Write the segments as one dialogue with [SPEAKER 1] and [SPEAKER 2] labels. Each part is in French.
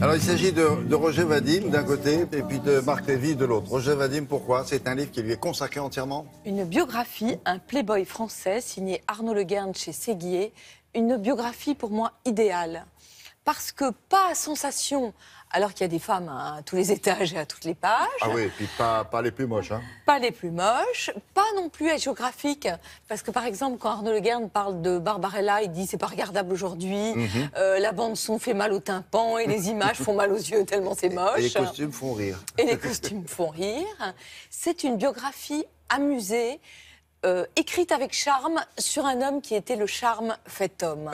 [SPEAKER 1] Alors il s'agit de, Roger Vadim d'un côté et puis de Marc Lévy de l'autre. Roger Vadim, pourquoi C'est un livre qui lui est consacré entièrement Une biographie, un playboy français signé Arnaud Le chez Séguier. Une biographie pour moi idéale parce que pas sensation, alors qu'il y a des femmes à tous les étages et à toutes les pages. Ah oui, et puis pas, pas les plus moches. Hein. Pas les plus moches, pas non plus géographique, parce que par exemple, quand Arnaud Le parle de Barbarella, il dit c'est pas regardable aujourd'hui, mhm. euh, la bande-son fait mal au tympan et les images font mal aux yeux tellement c'est moche. Et les costumes font rire. Et les costumes font rire. C'est une biographie amusée euh, écrite avec charme sur un homme qui était le charme fait homme.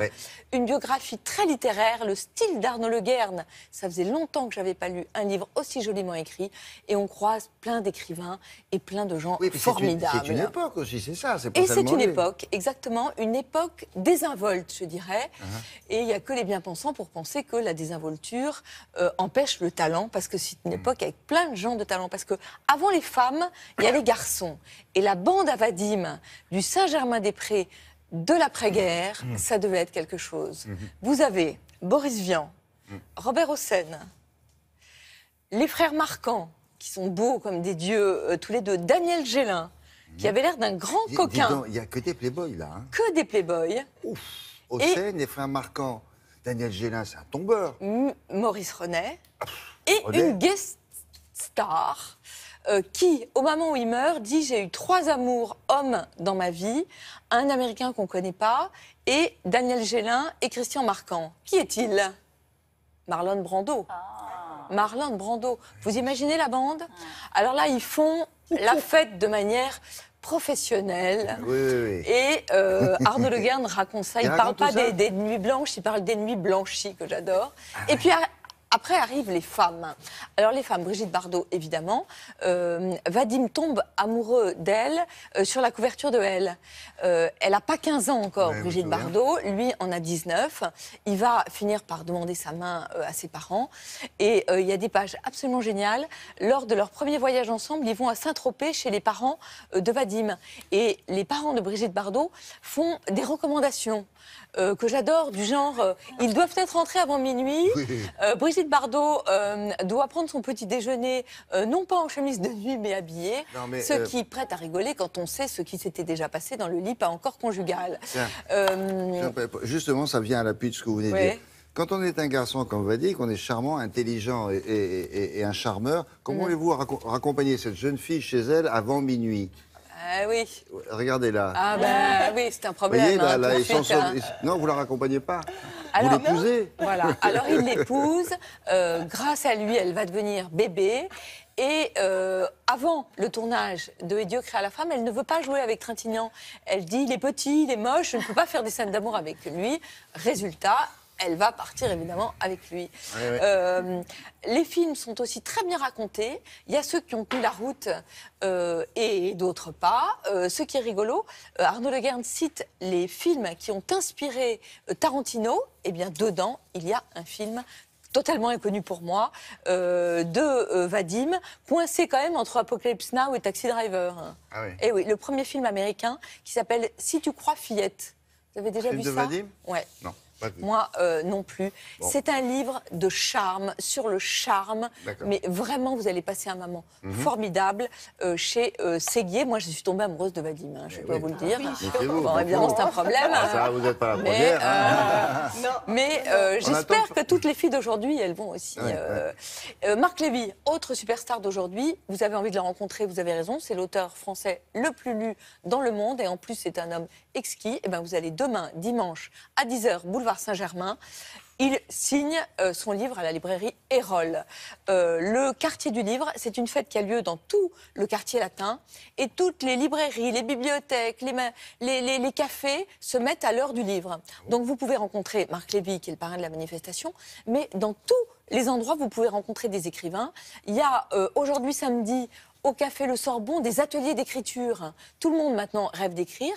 [SPEAKER 1] Une biographie très littéraire, le style d'Arnaud Le Guerne. Ça faisait longtemps que j'avais pas lu un livre aussi joliment écrit. Et on croise plein d'écrivains et plein de gens oui, formidables. C'est une, époque aussi, c'est ça. et c'est une époque, exactement, une époque désinvolte, je dirais. Uh-huh. Et il n'y a que les bien-pensants pour penser que la désinvolture euh, empêche le talent, parce que c'est une mm. époque avec plein de gens de talent. Parce que avant les femmes, il y a les garçons. Et la bande à du Saint-Germain-des-Prés de l'après-guerre, mmh. ça devait être quelque chose. Mmh. Vous avez Boris Vian, mmh. Robert Hossein, les frères Marquand, qui sont beaux comme des dieux, euh, tous les deux, Daniel Gélin, qui avait l'air d'un grand coquin. Il n'y a que des playboys là. Hein. Que des playboys. Ouf Hossein, les frères Marquand, Daniel Gélin, c'est un tombeur. Maurice René. Ah, et une guest star euh, qui, au moment où il meurt, dit j'ai eu trois amours hommes dans ma vie, un Américain qu'on ne connaît pas, et Daniel Gélin et Christian Marquand. Qui est-il Marlon Brando. Ah. Marlon Brando. Vous imaginez la bande ah. Alors là, ils font la fête de manière professionnelle. Oui, oui, Et euh, Arnaud Le raconte ça. Il ne parle pas des, nuits blanches, il parle des nuits blanchies que j'adore. Ah et puis ah, après arrivent les femmes. Alors les femmes, Brigitte Bardot évidemment, euh, Vadim tombe amoureux d'elle euh, sur la couverture de Elle. Euh, elle n'a pas 15 ans encore, Brigitte Bardot, lui en a 19. Il va finir par demander sa main à ses parents. Et il y a des pages absolument géniales. Lors de leur premier voyage ensemble, ils vont à Saint-Tropez chez les parents de Vadim. Et les parents de Brigitte Bardot font des recommandations que j'adore, du genre, ils doivent être rentrés avant minuit. Brigitte Bardo Bardot euh, doit prendre son petit déjeuner, euh, non pas en chemise de nuit, mais habillé, ce euh, qui prête à rigoler quand on sait ce qui s'était déjà passé dans le lit pas encore conjugal. Bah, bah, justement, ça vient à l'appui de ce que vous venez de dire. Quand on est un garçon, comme vous va dit, qu'on est charmant, intelligent et, un charmeur, comment allez mm. voulez-vous raccompagner cette jeune fille chez elle avant minuit ah oui. Regardez là. Ah ben oui, c'est un problème. Hein, hein. Non, vous ne la raccompagnez pas. Alors, Voilà. Alors il l'épouse. Euh, grâce à lui, elle va devenir bébé. Et euh, avant le tournage de Et à la femme, elle ne veut pas jouer avec Trintignant. Elle dit il est petit, il est moche, je ne peux pas faire des scènes d'amour avec lui. Résultat, elle va partir évidemment avec lui. Euh, les films sont aussi très bien racontés. Il y a ceux qui ont pris la route euh, et d'autres pas. Euh, ce qui est rigolo, Arnaud Le cite les films qui ont inspiré Tarantino. Eh bien, dedans, il y a un film totalement inconnu pour moi, de Vadim, coincé quand même entre Apocalypse Now et Taxi Driver. Ah oui. Et eh oui, le premier film américain qui s'appelle Si tu crois fillette. Vous avez déjà vu ça Vadim Ouais. Non. Moi euh, non plus. C'est un livre de charme, sur le charme. Mais vraiment, vous allez passer un moment mhm. formidable euh, chez euh, Séguier. Moi, je suis tombée amoureuse de Vadim, hein, je dois eh vous le dire. Ah évidemment, c'est un problème. Ah, ça, vous n'êtes pas la première. Hein. Euh, mais, j'espère que toutes les filles d'aujourd'hui, elles vont aussi. Marc Lévy, autre superstar d'aujourd'hui. Vous avez envie de la rencontrer, vous avez raison. C'est l'auteur français le plus lu dans le monde. Et en plus, c'est un homme exquis. Et eh ben, vous allez demain, dimanche, à 10h, boulevard Saint-Germain. Il signe euh, son livre à la librairie Erol. Euh, le quartier du livre, c'est une fête qui a lieu dans tout le quartier latin et toutes les librairies, les bibliothèques, les, cafés se mettent à l'heure du livre. Donc vous pouvez rencontrer Marc Lévy, qui est le parrain de la manifestation, mais dans tous les endroits, vous pouvez rencontrer des écrivains. Il y a euh, aujourd'hui samedi au café Le Sorbon des ateliers d'écriture. Tout le monde maintenant rêve d'écrire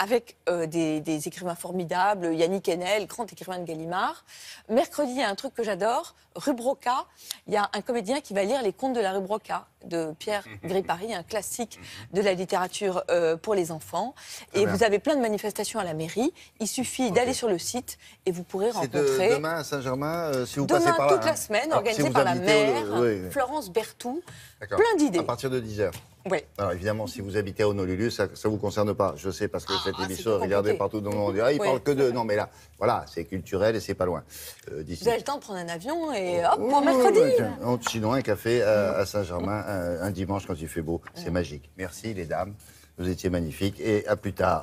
[SPEAKER 1] avec euh, des, écrivains formidables, Yannick Enel, grand écrivain de Gallimard. Mercredi, il y a un truc que j'adore, Rubroca. Il y a un comédien qui va lire les contes de la Rubroca de Pierre mhm. Gripari, un classique mhm. de la littérature euh, pour les enfants. Et vous avez plein de manifestations à la mairie. Il suffit d'aller sur le site et vous pourrez rencontrer. De, demain à Saint-Germain, euh, si vous par là. toute hein. la semaine, organisée par la maire, Florence Berthoud. Plein d'idées. À partir de 10h. Oui. Alors évidemment, si vous habitez à Honolulu, ça ne vous concerne pas. Je sais parce que ah, cette ah, émission est regardée partout dans le monde. Ah, ils parlent que de... Non, mais là, voilà, c'est culturel et c'est pas loin. Euh, vous avez le temps de prendre un avion et oh, hop, pour oh, mercredi. Oh, sinon, un café euh, mm. à, Saint-Germain un dimanche quand il fait beau. C'est magique. Merci les dames. Vous étiez magnifiques et à plus tard.